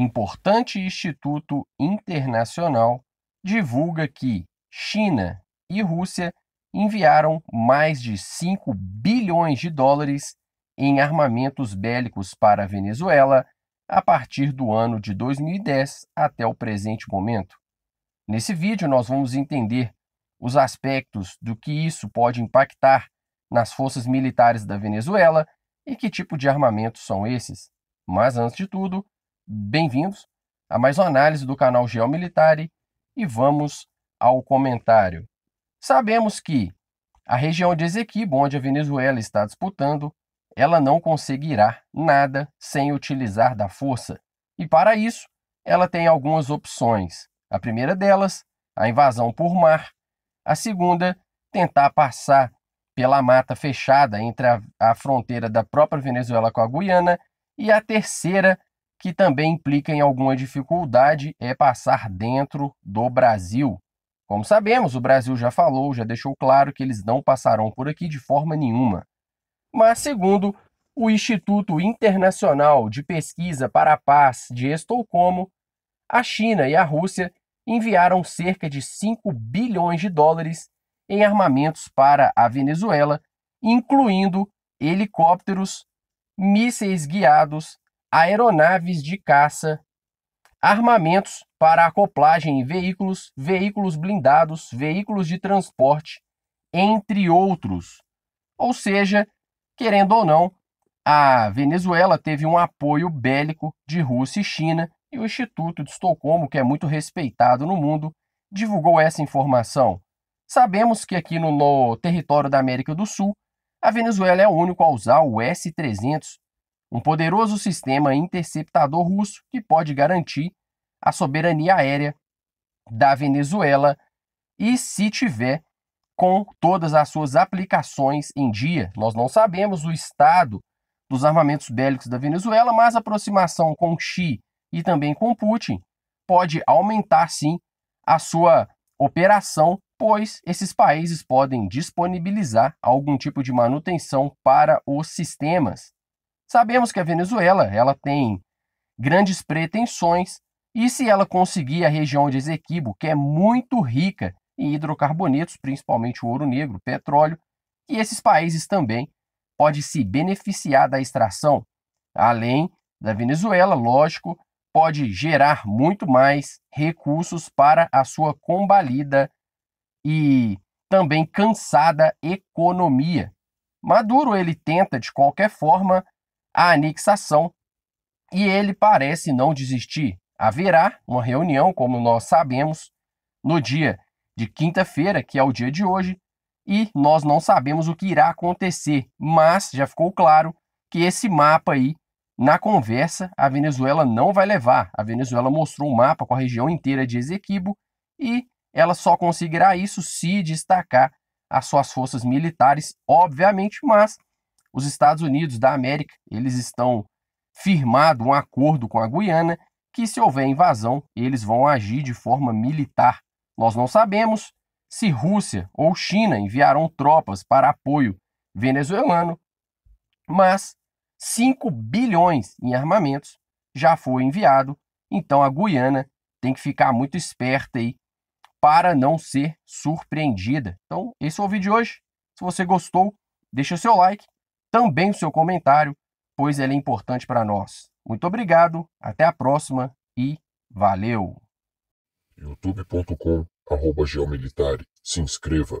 importante instituto internacional divulga que China e Rússia enviaram mais de 5 bilhões de dólares em armamentos bélicos para a Venezuela a partir do ano de 2010 até o presente momento. Nesse vídeo, nós vamos entender os aspectos do que isso pode impactar nas forças militares da Venezuela e que tipo de armamentos são esses. Mas, antes de tudo, bem-vindos a mais uma análise do canal Geomilitare e vamos ao comentário. Sabemos que a região de Ezequibo onde a Venezuela está disputando, ela não conseguirá nada sem utilizar da força. E para isso, ela tem algumas opções. A primeira delas, a invasão por mar. A segunda, tentar passar pela mata fechada entre a, a fronteira da própria Venezuela com a Guiana. E a terceira, que também implica em alguma dificuldade é passar dentro do Brasil. Como sabemos, o Brasil já falou, já deixou claro que eles não passarão por aqui de forma nenhuma. Mas, segundo o Instituto Internacional de Pesquisa para a Paz de Estocolmo, a China e a Rússia enviaram cerca de 5 bilhões de dólares em armamentos para a Venezuela, incluindo helicópteros, mísseis guiados, aeronaves de caça, armamentos para acoplagem em veículos, veículos blindados, veículos de transporte, entre outros. Ou seja, querendo ou não, a Venezuela teve um apoio bélico de Rússia e China e o Instituto de Estocolmo, que é muito respeitado no mundo, divulgou essa informação. Sabemos que aqui no, no território da América do Sul, a Venezuela é o único a usar o S-300 um poderoso sistema interceptador russo que pode garantir a soberania aérea da Venezuela e, se tiver com todas as suas aplicações em dia, nós não sabemos o estado dos armamentos bélicos da Venezuela, mas a aproximação com Xi e também com Putin pode aumentar sim a sua operação, pois esses países podem disponibilizar algum tipo de manutenção para os sistemas. Sabemos que a Venezuela ela tem grandes pretensões e se ela conseguir a região de Esequibo, que é muito rica em hidrocarbonetos, principalmente o ouro negro, petróleo, e esses países também podem se beneficiar da extração, além da Venezuela, lógico, pode gerar muito mais recursos para a sua combalida e também cansada economia. Maduro ele tenta de qualquer forma a anexação e ele parece não desistir. Haverá uma reunião, como nós sabemos, no dia de quinta-feira, que é o dia de hoje, e nós não sabemos o que irá acontecer, mas já ficou claro que esse mapa aí, na conversa, a Venezuela não vai levar. A Venezuela mostrou um mapa com a região inteira de Ezequibo e ela só conseguirá isso se destacar as suas forças militares, obviamente, mas os Estados Unidos da América, eles estão firmado um acordo com a Guiana que se houver invasão, eles vão agir de forma militar. Nós não sabemos se Rússia ou China enviarão tropas para apoio venezuelano, mas 5 bilhões em armamentos já foi enviado, então a Guiana tem que ficar muito esperta aí para não ser surpreendida. Então, esse foi é o vídeo de hoje. Se você gostou, deixa seu like também o seu comentário, pois ele é importante para nós. Muito obrigado, até a próxima e valeu! youtube.com/geomilitare. Se inscreva.